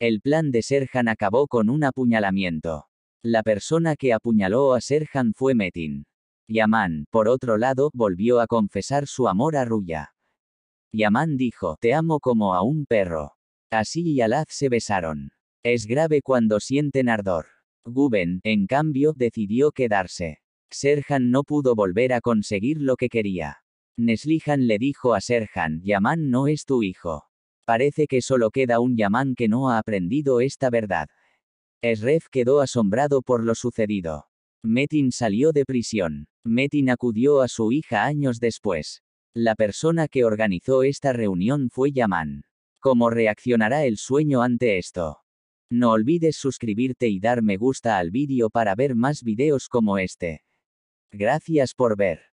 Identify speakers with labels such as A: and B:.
A: El plan de Serhan acabó con un apuñalamiento. La persona que apuñaló a Serhan fue Metin. Yaman, por otro lado, volvió a confesar su amor a Ruya. Yaman dijo, te amo como a un perro. Así y Alaz se besaron. Es grave cuando sienten ardor. Guben, en cambio, decidió quedarse. Serhan no pudo volver a conseguir lo que quería. Neslihan le dijo a Serhan, Yaman no es tu hijo. Parece que solo queda un yamán que no ha aprendido esta verdad. Esref quedó asombrado por lo sucedido. Metin salió de prisión. Metin acudió a su hija años después. La persona que organizó esta reunión fue Yaman. ¿Cómo reaccionará el sueño ante esto? No olvides suscribirte y dar me gusta al vídeo para ver más videos como este. Gracias por ver.